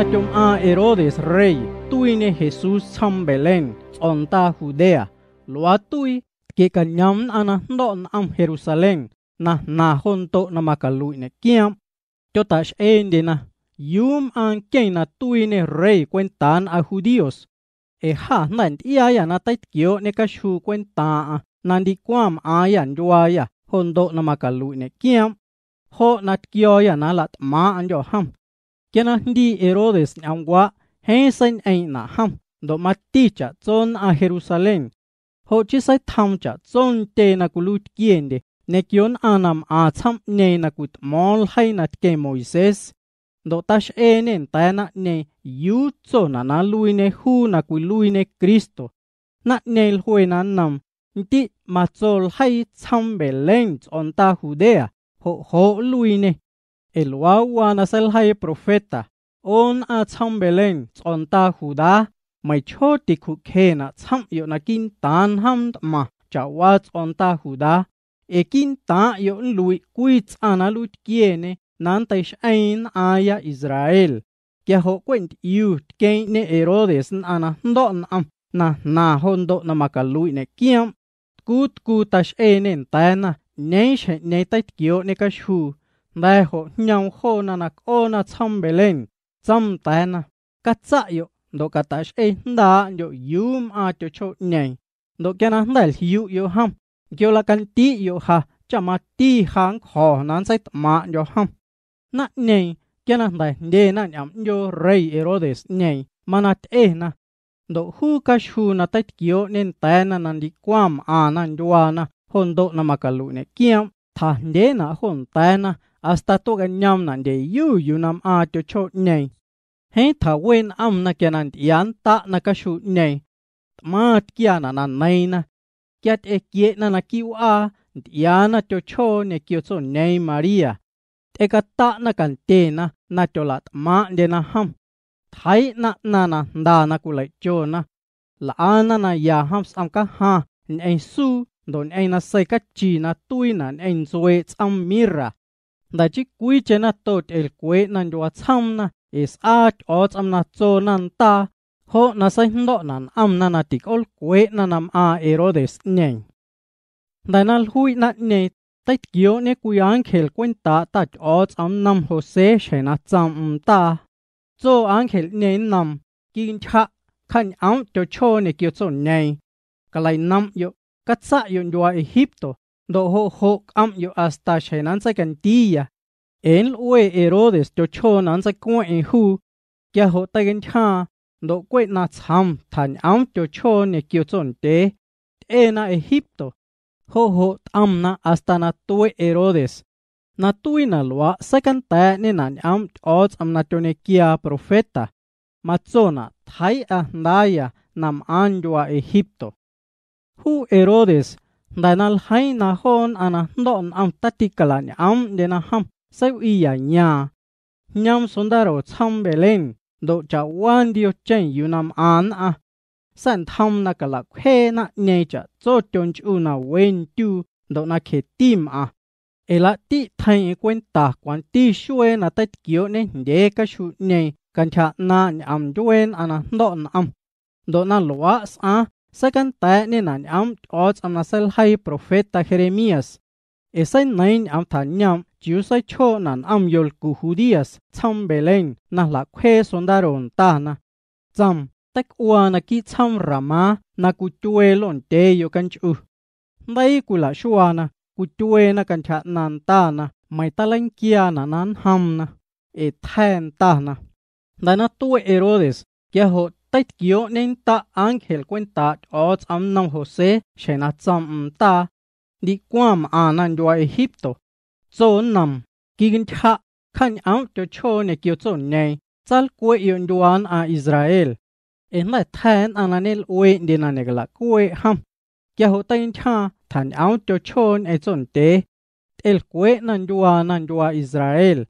na chung a Herodes rey tui ne Jesus cham Belén onta Judea loa tui ke kanyam ana don am Jerusalem, na na honto to na makalui ne kiam cho ta en na yum an ken na tui ne rey cuentan a Judios, e ha nan ia ya na tait kio ne ka shu cuenta nandi kwam ayan juaya hondo na makalui ne kiam ho nat kio ya na lat ma an jo ham kena hindi Herodes angwa hensain ain na ham do mati cha zon a Jerusalem. Ho chi sai tham cha zon te na kulut kiende ne kion anam a cham ne na kut mol hai na ke Moises. Do tash enen ta na ne yu zo na na lui ne hu na kui lui ne Kristo. Na ne l hui na nam ndi ma zol hai cham be leng on ta hudea. Ho ho lui ne el wawa nasel hay profeta on a on ta huda mai choti khu na cham yo na kin tan ham ma chawa ta huda ekin ta yo lui tsana analut kiene nantais ain aya israel ke ho kwent yut ne erodes ana ndon am na na hondo na makalui ne kiam kut kutash enen tana neish nei tait kio ne kashu đại hộ nhầm khô na nạc ô na chăm bề lên chăm tay na cá chạ yo đồ cá tay ấy e đã yo yếm à cho cho nhảy đồ cái na đại hiu yo ham kêu là cái tí yo ha chả mà tí hàng khó nan sai mà yo ham na nhảy cái na đại để na nhầm yo ray erodes nhảy mà na thế na đồ hu cá chu na tay kêu nên tay na nan đi quam à nan yo na hôn đồ na mà cái lũ này kiam thà đề na hôn tay na hasta to ga nyam nan de yu yu nam a cho cho nei he tha wen am na ke nan yan ta na ka shu nei ma kia na nan nei na kia e kie na na ki u a yana cho cho ne ki cho nei maria e ka ta na kan te na na cho lat ma de na ham thai na na na da na ku lai cho na la ana na ya ham sam ka ha en su don en na sai ka chi na tuina en zoe tsam mira ndachi kuiche na tot el kue nan jua tsamna is aach ots amna tso nan ta ho na sa hindo nan amna na tik ol kue na nam a erodes nyen danal hui na ne tait kio ne ku ángel cuenta ta ots am nam jose shena tsam ta tso ángel ne nam kin cha khan am cho cho ne kio tso nei kalai nam yo katsa yon jua egipto doho hok am yo hasta shenanza cantilla en ue herodes yo chonanza kuen hu kia hota gen cha do kwe na cham tan am yo chon ne kyo chonte ena egipto ho ho am na hasta na tue herodes na tuina loa sakanta ne nan am ots am na tone kia profeta matzona thai ahnaya nam anjua egipto hu herodes đại na hay na hôn à na đón am tát ti cả là nhám để na ham sau ý à nhà nhám xuống đó rồi chăm bề lên độ cho quan điều chân yêu nam an à sản tham nà cả là khoe na nhẹ cho cho chọn chú na quên chú độ na khé tim à ê là ti thay quên e ta quan ti xuê na tát kiểu nè, để cái chú nhẹ cần chả na nhám chú quên à na đón am độ na lúa à Sa kanta ni nanyam ots am nasal hay profeta Jeremías. Esa nain am tanyam jiusay cho nan am yol ku judías cham belén na la kwe ta na. Cham tak ua na ki cham rama na ku tuelon teyo kanchu. Nday kula shuana ku tue na kancha nan na may talang kia na nan ham na. E thaen tana. Dana tu Herodes kya ho tay kiều nên ta ángel cuenta os am nam José chena cham ta đi quam anan do Egypto zo nam kigin tha khan am cho cho ne kiều cho ne chal kue yon duan a Israel en la than ananel ue dina là quê ham kia ho anh tha than am cho cho ne chon te el quê nan dua nan dua Israel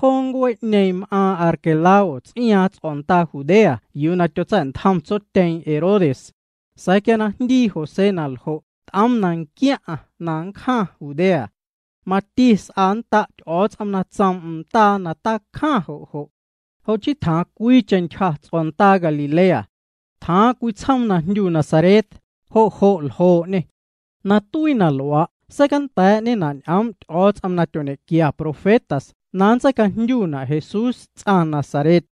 hongweit name arke laut i a t onta j u d e a yunat tsan tham chot teng erodes saikena ndi hosenal ho amnan kia nan kha j u d e a matis antot a samna samta na ta kha ho ho ho chi tha kui chen kha tsonta gali l e a tha kui cham na nyu na sareth o ho h o ne na tuina lo tseicanta̱a̱ꞌñena ñꞌoom tyꞌo̱o̱ tsꞌom na tyoñequia profetas na ntseicajndyunaꞌ jesús tsꞌan nazaret